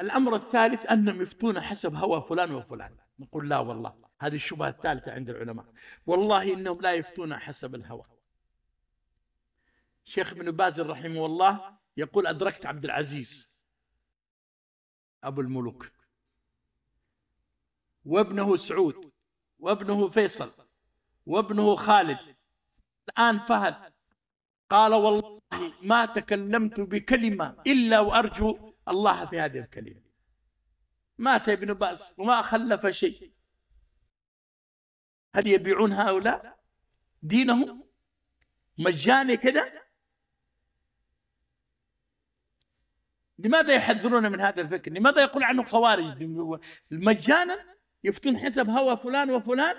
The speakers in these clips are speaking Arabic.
الأمر الثالث أنهم يفتون حسب هوى فلان وفلان نقول لا والله هذه الشبهة الثالثة عند العلماء والله إنهم لا يفتون حسب الهوى شيخ ابن باز رحمه الله يقول أدركت عبد العزيز أبو الملوك وابنه سعود وابنه فيصل وابنه خالد الآن فهد قال والله ما تكلمت بكلمة إلا وأرجو الله في هذه الكلمة مات ابن باز وما خلف شيء هل يبيعون هؤلاء دينهم مجاني كده لماذا يحذرون من هذا الفكر لماذا يقول عنه خوارج مجانا يفتون حسب هوى فلان وفلان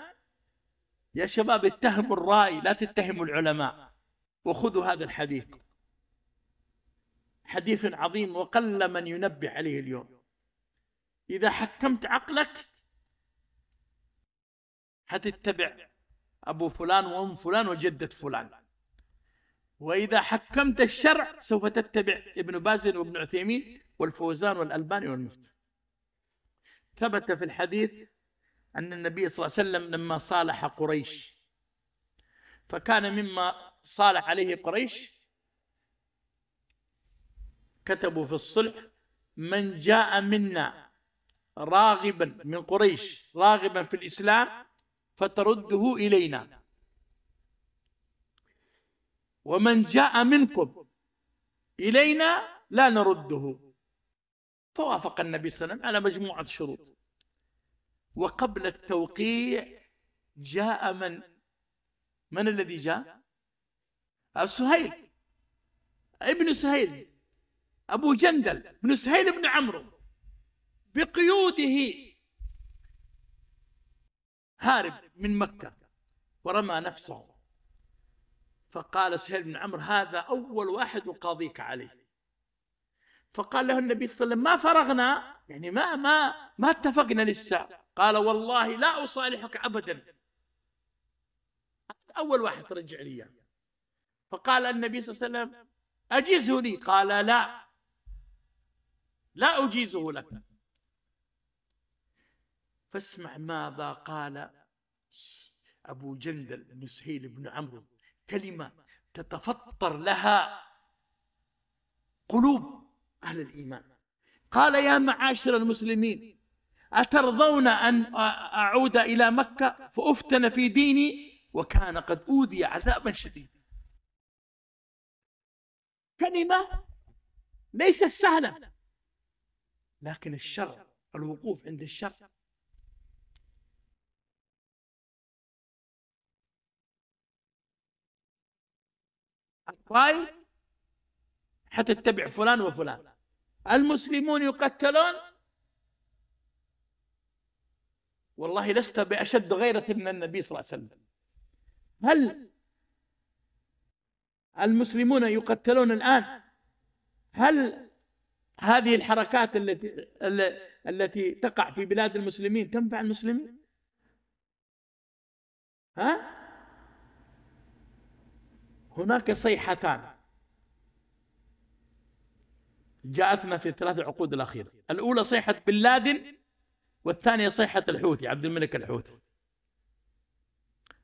يا شباب اتهموا الرأي لا تتهموا العلماء وخذوا هذا الحديث حديث عظيم وقل من ينبه عليه اليوم إذا حكمت عقلك حتتبع أبو فلان وأم فلان وجدة فلان وإذا حكمت الشرع سوف تتبع ابن باز وابن عثيمين والفوزان والألباني والمفتي ثبت في الحديث أن النبي صلى الله عليه وسلم لما صالح قريش فكان مما صالح عليه قريش كتبوا في الصلح من جاء منا راغبا من قريش راغبا في الإسلام فترده إلينا ومن جاء منكم إلينا لا نرده فوافق النبي صلى الله عليه وسلم على مجموعة شروط وقبل التوقيع جاء من من الذي جاء؟ سهيل ابن سهيل أبو جندل بن سهيل بن عمرو بقيوده هارب من مكة ورمى نفسه فقال سهيل بن عمرو هذا أول واحد أقاضيك عليه فقال له النبي صلى الله عليه وسلم ما فرغنا يعني ما ما ما اتفقنا لسه قال والله لا أصالحك أبدا أول واحد رجع لي فقال النبي صلى الله عليه وسلم أجزه لي قال لا لا أجيزه لك فاسمع ماذا قال أبو جندل بن سهيل بن عمرو كلمة تتفطر لها قلوب أهل الإيمان قال يا معاشر المسلمين أترضون أن أعود إلى مكة فأفتن في ديني وكان قد أوذي عذابا شديدا كلمة ليست سهلة لكن الشر الوقوف عند الشر أقوال حتى تتبع فلان وفلان المسلمون يقتلون والله لست بأشد غيرة من النبي صلى الله عليه وسلم هل المسلمون يقتلون الآن هل هذه الحركات التي التي تقع في بلاد المسلمين تنفع المسلمين ها هناك صيحتان جاءتنا في الثلاث عقود الأخيرة الأولى صيحة بن لادن والثانية صيحة الحوثي عبد الملك الحوثي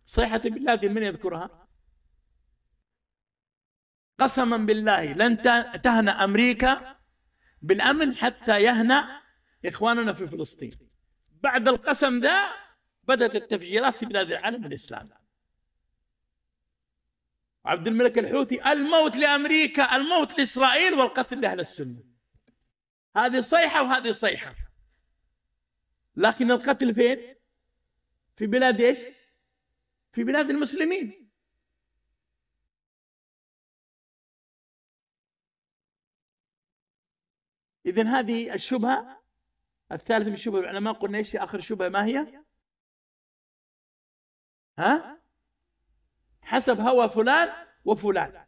صيحة بن لادن من يذكرها قسما بالله لن تهنأ أمريكا بالأمن حتى يهنأ إخواننا في فلسطين بعد القسم ذا بدأت التفجيرات في بلاد العالم الإسلامي عبد الملك الحوثي الموت لأمريكا الموت لإسرائيل والقتل لأهل السنة هذه صيحة وهذه صيحة لكن القتل فين؟ في بلاد ايش؟ في بلاد المسلمين إذا هذه الشبهة الثالثة من الشبهة العلماء قلنا إيش آخر شبهة ما هي ها حسب هوى فلان وفلان